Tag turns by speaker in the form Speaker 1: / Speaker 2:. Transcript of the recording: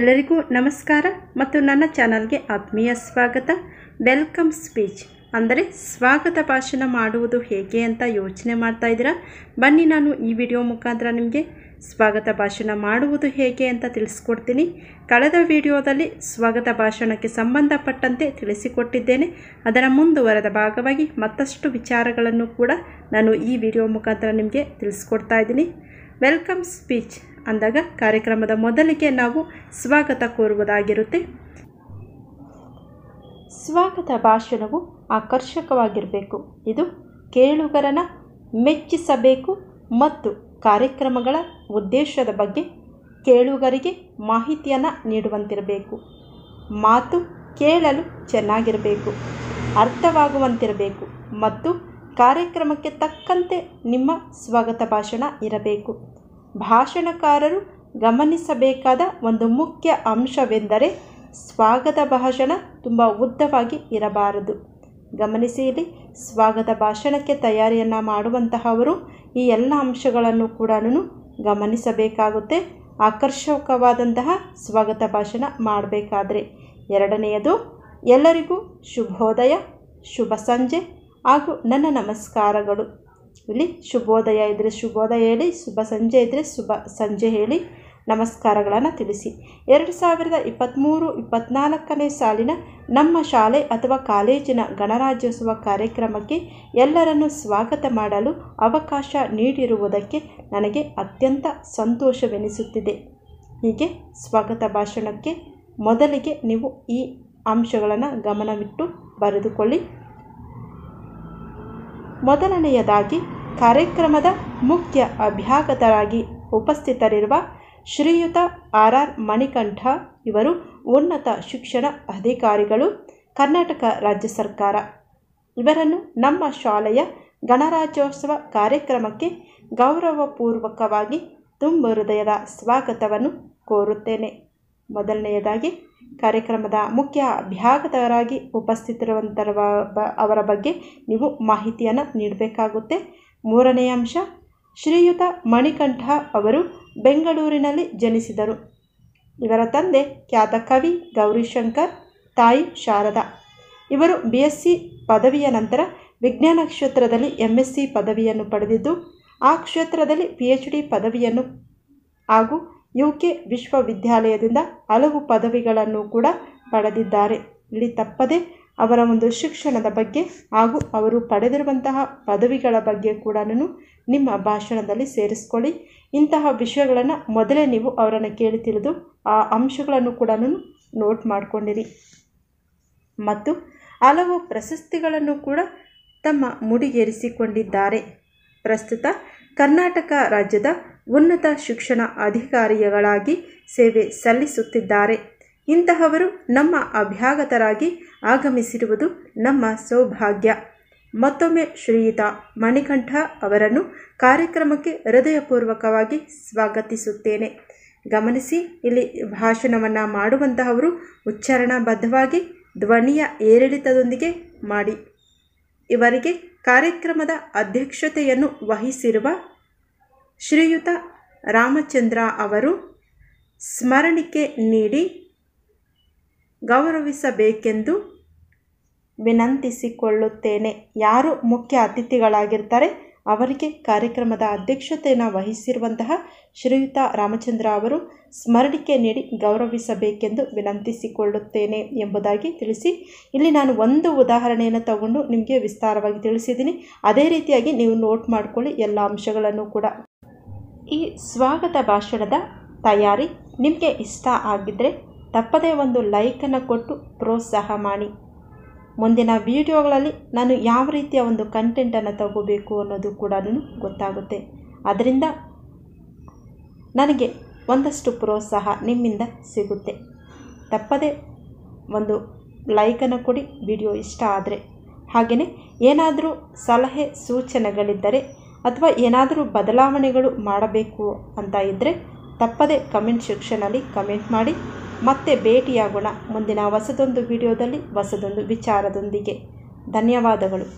Speaker 1: ಎಲ್ಲರಿಗೂ ನಮಸ್ಕಾರ ಮತ್ತು ನನ್ನ ಚಾನಲ್ಗೆ ಆತ್ಮೀಯ ಸ್ವಾಗತ ವೆಲ್ಕಮ್ ಸ್ಪೀಚ್ ಅಂದರೆ ಸ್ವಾಗತ ಭಾಷಣ ಮಾಡುವುದು ಹೇಗೆ ಅಂತ ಯೋಚನೆ ಮಾಡ್ತಾ ಬನ್ನಿ ನಾನು ಈ ವಿಡಿಯೋ ಮುಖಾಂತರ ನಿಮಗೆ ಸ್ವಾಗತ ಭಾಷಣ ಮಾಡುವುದು ಹೇಗೆ ಅಂತ ತಿಳಿಸ್ಕೊಡ್ತೀನಿ ಕಳೆದ ವಿಡಿಯೋದಲ್ಲಿ ಸ್ವಾಗತ ಭಾಷಣಕ್ಕೆ ಸಂಬಂಧಪಟ್ಟಂತೆ ತಿಳಿಸಿಕೊಟ್ಟಿದ್ದೇನೆ ಅದರ ಮುಂದುವರೆದ ಭಾಗವಾಗಿ ಮತ್ತಷ್ಟು ವಿಚಾರಗಳನ್ನು ಕೂಡ ನಾನು ಈ ವಿಡಿಯೋ ಮುಖಾಂತರ ನಿಮಗೆ ತಿಳಿಸ್ಕೊಡ್ತಾ ಇದ್ದೀನಿ ವೆಲ್ಕಮ್ ಸ್ಪೀಚ್ ಅಂದಾಗ ಕಾರ್ಯಕ್ರಮದ ಮೊದಲಿಗೆ ನಾವು ಸ್ವಾಗತ ಕೋರುವುದಾಗಿರುತ್ತೆ ಸ್ವಾಗತ ಭಾಷಣವು ಆಕರ್ಷಕವಾಗಿರಬೇಕು ಇದು ಕೇಳುಗರನ್ನ ಮೆಚ್ಚಿಸಬೇಕು ಮತ್ತು ಕಾರ್ಯಕ್ರಮಗಳ ಉದ್ದೇಶದ ಬಗ್ಗೆ ಕೇಳುಗರಿಗೆ ಮಾಹಿತಿಯನ್ನು ನೀಡುವಂತಿರಬೇಕು ಮಾತು ಕೇಳಲು ಚೆನ್ನಾಗಿರಬೇಕು ಅರ್ಥವಾಗುವಂತಿರಬೇಕು ಮತ್ತು ಕಾರ್ಯಕ್ರಮಕ್ಕೆ ತಕ್ಕಂತೆ ನಿಮ್ಮ ಸ್ವಾಗತ ಭಾಷಣ ಇರಬೇಕು ಭಾಷಣಕಾರರು ಗಮನಿಸಬೇಕಾದ ಒಂದು ಮುಖ್ಯ ಅಂಶವೆಂದರೆ ಸ್ವಾಗತ ಭಾಷಣ ತುಂಬ ಉದ್ದವಾಗಿ ಇರಬಾರದು ಗಮನಿಸಿ ಸ್ವಾಗತ ಭಾಷಣಕ್ಕೆ ತಯಾರಿಯನ್ನು ಮಾಡುವಂತಹವರು ಈ ಎಲ್ಲ ಅಂಶಗಳನ್ನು ಕೂಡ ಗಮನಿಸಬೇಕಾಗುತ್ತೆ ಆಕರ್ಷಕವಾದಂತಹ ಸ್ವಾಗತ ಭಾಷಣ ಮಾಡಬೇಕಾದ್ರೆ ಎರಡನೆಯದು ಎಲ್ಲರಿಗೂ ಶುಭೋದಯ ಶುಭ ಸಂಜೆ ಹಾಗೂ ನನ್ನ ನಮಸ್ಕಾರಗಳು ಇಲ್ಲಿ ಶುಭೋದಯ ಇದ್ದರೆ ಶುಭೋದಯ ಹೇಳಿ ಶುಭ ಸಂಜೆ ಇದ್ದರೆ ಶುಭ ಸಂಜೆ ಹೇಳಿ ನಮಸ್ಕಾರಗಳನ್ನು ತಿಳಿಸಿ ಎರಡು ಸಾವಿರದ ಇಪ್ಪತ್ತ್ಮೂರು ಇಪ್ಪತ್ತ್ನಾಲ್ಕನೇ ಸಾಲಿನ ನಮ್ಮ ಶಾಲೆ ಅಥವಾ ಕಾಲೇಜಿನ ಗಣರಾಜ್ಯೋತ್ಸವ ಕಾರ್ಯಕ್ರಮಕ್ಕೆ ಎಲ್ಲರನ್ನು ಸ್ವಾಗತ ಮಾಡಲು ಅವಕಾಶ ನೀಡಿರುವುದಕ್ಕೆ ನನಗೆ ಅತ್ಯಂತ ಸಂತೋಷವೆನಿಸುತ್ತಿದೆ ಹೀಗೆ ಸ್ವಾಗತ ಭಾಷಣಕ್ಕೆ ಮೊದಲಿಗೆ ನೀವು ಈ ಅಂಶಗಳನ್ನು ಗಮನವಿಟ್ಟು ಬರೆದುಕೊಳ್ಳಿ ಮೊದಲನೆಯದಾಗಿ ಕಾರ್ಯಕ್ರಮದ ಮುಖ್ಯ ಅಭ್ಯಾಗತರಾಗಿ ಉಪಸ್ಥಿತರಿರುವ ಶ್ರೀಯುತ ಆರ್ ಆರ್ ಮಣಿಕಂಠ ಇವರು ಉನ್ನತ ಶಿಕ್ಷಣ ಅಧಿಕಾರಿಗಳು ಕರ್ನಾಟಕ ರಾಜ್ಯ ಸರ್ಕಾರ ಇವರನ್ನು ನಮ್ಮ ಶಾಲೆಯ ಗಣರಾಜ್ಯೋತ್ಸವ ಕಾರ್ಯಕ್ರಮಕ್ಕೆ ಗೌರವಪೂರ್ವಕವಾಗಿ ತುಂಬ ಹೃದಯದ ಸ್ವಾಗತವನ್ನು ಕೋರುತ್ತೇನೆ ಮೊದಲನೆಯದಾಗಿ ಕಾರ್ಯಕ್ರಮದ ಮುಖ್ಯ ಅಭ್ಯಾಗತರಾಗಿ ಉಪಸ್ಥಿತರುವಂತರ ಅವರ ಬಗ್ಗೆ ನೀವು ಮಾಹಿತಿಯನ್ನು ನೀಡಬೇಕಾಗುತ್ತೆ ಮೂರನೆಯ ಅಂಶ ಶ್ರೀಯುತ ಮಣಿಕಂಠ ಅವರು ಬೆಂಗಳೂರಿನಲ್ಲಿ ಜನಿಸಿದರು ಇವರ ತಂದೆ ಖ್ಯಾತ ಕವಿ ಗೌರಿಶಂಕರ್ ತಾಯಿ ಶಾರದಾ ಇವರು ಬಿ ಎಸ್ ಸಿ ಪದವಿಯ ನಂತರ ವಿಜ್ಞಾನ ಕ್ಷೇತ್ರದಲ್ಲಿ ಎಮ್ ಎಸ್ ಸಿ ಪದವಿಯನ್ನು ಪಡೆದಿದ್ದು ಆ ಕ್ಷೇತ್ರದಲ್ಲಿ ಪಿ ಎಚ್ ಡಿ ಪದವಿಯನ್ನು ಹಾಗೂ ಯು ಕೆ ವಿಶ್ವವಿದ್ಯಾಲಯದಿಂದ ಹಲವು ಪದವಿಗಳನ್ನು ಕೂಡ ಪಡೆದಿದ್ದಾರೆ ಇಲ್ಲಿ ತಪ್ಪದೆ ಅವರ ಒಂದು ಶಿಕ್ಷಣದ ಬಗ್ಗೆ ಹಾಗೂ ಅವರು ಪಡೆದಿರುವಂತಹ ಪದವಿಗಳ ಬಗ್ಗೆ ಕೂಡ ನಿಮ್ಮ ಭಾಷಣದಲ್ಲಿ ಸೇರಿಸ್ಕೊಳ್ಳಿ ಇಂತಹ ವಿಷಯಗಳನ್ನು ಮೊದಲೇ ನೀವು ಅವರನ್ನು ಕೇಳಿ ತಿಳಿದು ಆ ಅಂಶಗಳನ್ನು ಕೂಡ ನೋಟ್ ಮಾಡಿಕೊಂಡಿರಿ ಮತ್ತು ಹಲವು ಪ್ರಶಸ್ತಿಗಳನ್ನು ಕೂಡ ತಮ್ಮ ಮುಡಿಗೇರಿಸಿಕೊಂಡಿದ್ದಾರೆ ಪ್ರಸ್ತುತ ಕರ್ನಾಟಕ ರಾಜ್ಯದ ಉನ್ನತ ಶಿಕ್ಷಣ ಅಧಿಕಾರಿಗಳಾಗಿ ಸೇವೆ ಸಲ್ಲಿಸುತ್ತಿದ್ದಾರೆ ಇಂತಹವರು ನಮ್ಮ ಅಭ್ಯಾಗತರಾಗಿ ಆಗಮಿಸಿರುವುದು ನಮ್ಮ ಸೌಭಾಗ್ಯ ಮತ್ತೊಮ್ಮೆ ಶ್ರೀಯುತ ಮಣಿಕಂಠ ಅವರನ್ನು ಕಾರ್ಯಕ್ರಮಕ್ಕೆ ಹೃದಯಪೂರ್ವಕವಾಗಿ ಸ್ವಾಗತಿಸುತ್ತೇನೆ ಗಮನಿಸಿ ಇಲ್ಲಿ ಭಾಷಣವನ್ನು ಮಾಡುವಂತಹವರು ಉಚ್ಚಾರಣಾಬದ್ಧವಾಗಿ ಧ್ವನಿಯ ಏರಿಳಿತದೊಂದಿಗೆ ಮಾಡಿ ಇವರಿಗೆ ಕಾರ್ಯಕ್ರಮದ ಅಧ್ಯಕ್ಷತೆಯನ್ನು ವಹಿಸಿರುವ ಶ್ರೀಯುತ ರಾಮಚಂದ್ರ ಅವರು ಸ್ಮರಣಿಕೆ ನೀಡಿ ಗೌರವಿಸಬೇಕೆಂದು ವಿನಂತಿಸಿಕೊಳ್ಳುತ್ತೇನೆ ಯಾರು ಮುಖ್ಯ ಅತಿಥಿಗಳಾಗಿರ್ತಾರೆ ಅವರಿಗೆ ಕಾರ್ಯಕ್ರಮದ ಅಧ್ಯಕ್ಷತೆಯನ್ನು ವಹಿಸಿರುವಂತಹ ಶ್ರೀಯುತ ರಾಮಚಂದ್ರ ಅವರು ಸ್ಮರಣಿಕೆ ನೀಡಿ ಗೌರವಿಸಬೇಕೆಂದು ವಿನಂತಿಸಿಕೊಳ್ಳುತ್ತೇನೆ ಎಂಬುದಾಗಿ ತಿಳಿಸಿ ಇಲ್ಲಿ ನಾನು ಒಂದು ಉದಾಹರಣೆಯನ್ನು ತಗೊಂಡು ನಿಮಗೆ ವಿಸ್ತಾರವಾಗಿ ತಿಳಿಸಿದ್ದೀನಿ ಅದೇ ರೀತಿಯಾಗಿ ನೀವು ನೋಟ್ ಮಾಡಿಕೊಳ್ಳಿ ಎಲ್ಲ ಅಂಶಗಳನ್ನು ಕೂಡ ಈ ಸ್ವಾಗತ ಭಾಷಣದ ತಯಾರಿ ನಿಮಗೆ ಇಷ್ಟ ಆಗಿದ್ದರೆ ತಪ್ಪದೇ ಒಂದು ಲೈಕನ್ನು ಕೊಟ್ಟು ಪ್ರೋತ್ಸಾಹ ಮಾಡಿ ಮುಂದಿನ ವೀಡಿಯೋಗಳಲ್ಲಿ ನಾನು ಯಾವ ರೀತಿಯ ಒಂದು ಕಂಟೆಂಟನ್ನು ತಗೋಬೇಕು ಅನ್ನೋದು ಕೂಡ ಗೊತ್ತಾಗುತ್ತೆ ಅದರಿಂದ ನನಗೆ ಒಂದಷ್ಟು ಪ್ರೋತ್ಸಾಹ ನಿಮ್ಮಿಂದ ಸಿಗುತ್ತೆ ತಪ್ಪದೇ ಒಂದು ಲೈಕನ್ನು ಕೊಡಿ ವಿಡಿಯೋ ಇಷ್ಟ ಆದರೆ ಹಾಗೆಯೇ ಏನಾದರೂ ಸಲಹೆ ಸೂಚನೆಗಳಿದ್ದರೆ ಅಥವಾ ಏನಾದರೂ ಬದಲಾವಣೆಗಳು ಮಾಡಬೇಕು ಅಂತ ಇದ್ದರೆ ತಪ್ಪದೆ ಕಮೆಂಟ್ ಸೆಕ್ಷನಲ್ಲಿ ಕಮೆಂಟ್ ಮಾಡಿ ಮತ್ತೆ ಭೇಟಿಯಾಗೋಣ ಮುಂದಿನ ಹೊಸದೊಂದು ವಿಡಿಯೋದಲ್ಲಿ ಹೊಸದೊಂದು ವಿಚಾರದೊಂದಿಗೆ ಧನ್ಯವಾದಗಳು